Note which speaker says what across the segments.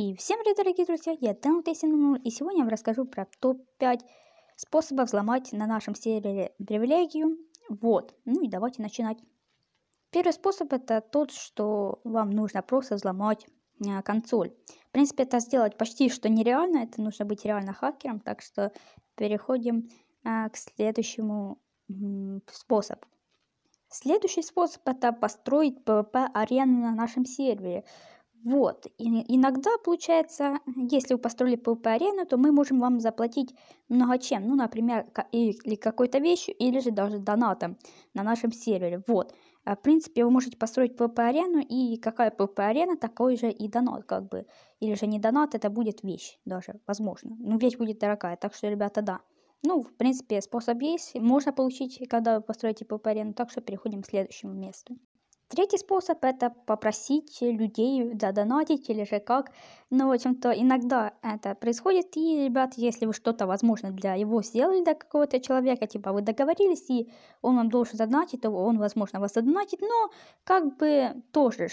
Speaker 1: И всем привет, дорогие друзья, я Дану Тейсин, ну, и сегодня я вам расскажу про топ-5 способов взломать на нашем сервере привилегию. Вот, ну и давайте начинать. Первый способ это тот, что вам нужно просто взломать а, консоль. В принципе, это сделать почти что нереально, это нужно быть реально хакером, так что переходим а, к следующему способу. Следующий способ это построить PvP-арену на нашем сервере. Вот, и иногда получается, если вы построили PvP-арену, то мы можем вам заплатить много чем. Ну, например, или какой-то вещью, или же даже донатом на нашем сервере. Вот, а, в принципе, вы можете построить PvP-арену, и какая PvP-арена, такой же и донат, как бы. Или же не донат, это будет вещь даже, возможно. Ну, вещь будет дорогая, так что, ребята, да. Ну, в принципе, способ есть, можно получить, когда вы построите PvP-арену, так что переходим к следующему месту. Третий способ это попросить людей задонатить или же как. Но, ну, в общем-то, иногда это происходит. И, ребят, если вы что-то, возможно, для его сделали, для какого-то человека, типа вы договорились, и он вам должен задонатить, то он, возможно, вас задонатит. Но, как бы, тоже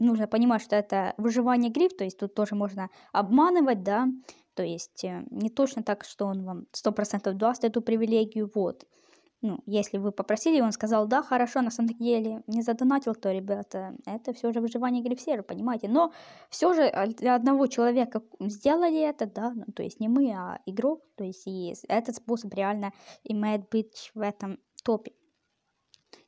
Speaker 1: нужно понимать, что это выживание гриф, то есть тут тоже можно обманывать, да. То есть э, не точно так, что он вам 100% даст эту привилегию, вот ну, если вы попросили, он сказал, да, хорошо, на самом деле не задонатил, то, ребята, это все же выживание Грифсера, понимаете. Но все же а, для одного человека сделали это, да, ну, то есть не мы, а игрок, то есть и этот способ реально имеет быть в этом топе.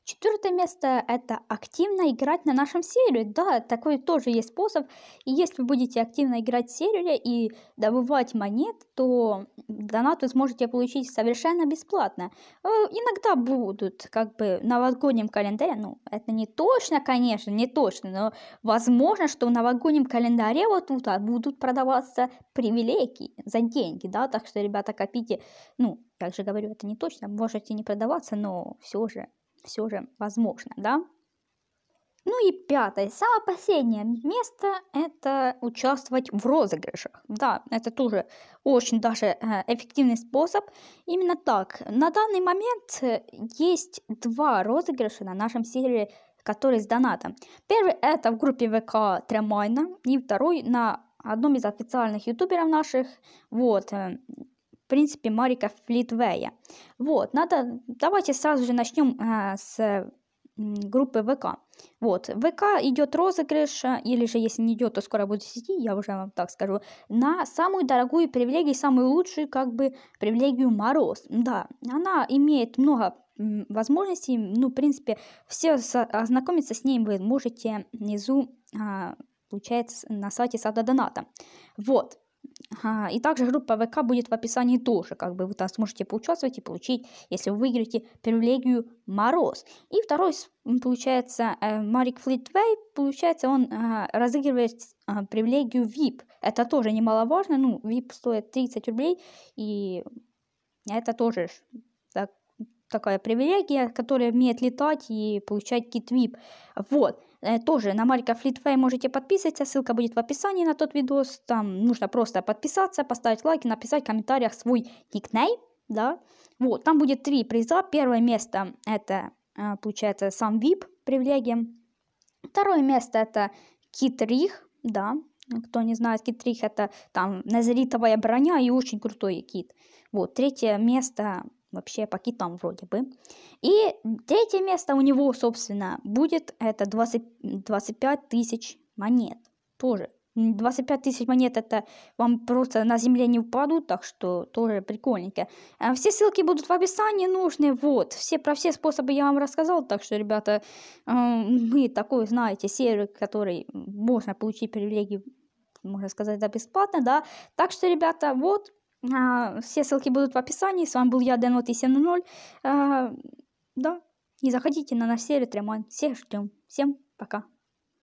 Speaker 1: Четвертое место это активно играть на нашем сервере. Да, такой тоже есть способ. И если вы будете активно играть в сервере и добывать монет, то донат вы сможете получить совершенно бесплатно. Э, иногда будут как бы в новогоднем календаре, ну это не точно, конечно, не точно, но возможно, что в новогоднем календаре вот тут а, будут продаваться привилегии за деньги, да, так что, ребята, копите, ну, как же говорю, это не точно, можете не продаваться, но все же все же возможно, да? Ну и пятое, самое последнее место – это участвовать в розыгрышах. Да, это тоже очень даже э, эффективный способ. Именно так. На данный момент э, есть два розыгрыша на нашем сервере, которые с донатом. Первый – это в группе ВК Тремайна, и второй – на одном из официальных ютуберов наших. Вот, э, в принципе, Марика Флитвея. Вот, надо, давайте сразу же начнем э, с группы ВК. Вот, ВК идет розыгрыш, э, или же если не идет, то скоро будет идти, я уже вам так скажу, на самую дорогую привилегию, самую лучшую, как бы, привилегию Мороз. Да, она имеет много возможностей, ну, в принципе, все ознакомиться с ней вы можете внизу, а, получается, на сайте сада доната. Вот, и также группа ВК будет в описании тоже, как бы вы там сможете поучаствовать и получить, если вы выиграете, привилегию Мороз. И второй, получается, э, Марик Флитвей, получается, он а, разыгрывает а, привилегию VIP. Это тоже немаловажно, ну, VIP стоит 30 рублей, и это тоже так, такая привилегия, которая умеет летать и получать кит VIP. Вот. Э, тоже на Марика Флитфей можете подписаться ссылка будет в описании на тот видос. Там нужно просто подписаться, поставить лайк и написать в комментариях свой никнейм. Да? Вот, там будет три приза. Первое место это, э, получается, сам VIP привилегия. Второе место это Китрих, да, кто не знает, кит Рих это там назаритовая броня и очень крутой кит. Вот, третье место вообще по китам вроде бы. И третье место у него, собственно, будет это 20, 25 тысяч монет. Тоже 25 тысяч монет это вам просто на земле не упадут, так что тоже прикольненько. А все ссылки будут в описании нужные вот. Все, про все способы я вам рассказал, так что, ребята, мы такой, знаете, сервер, который можно получить привилегию можно сказать, да, бесплатно, да. Так что, ребята, вот, а, все ссылки будут в описании. С вами был я, Дэн, вот и 7.0. А, да, и заходите на наш сервис ремонт. Всех ждем. Всем пока.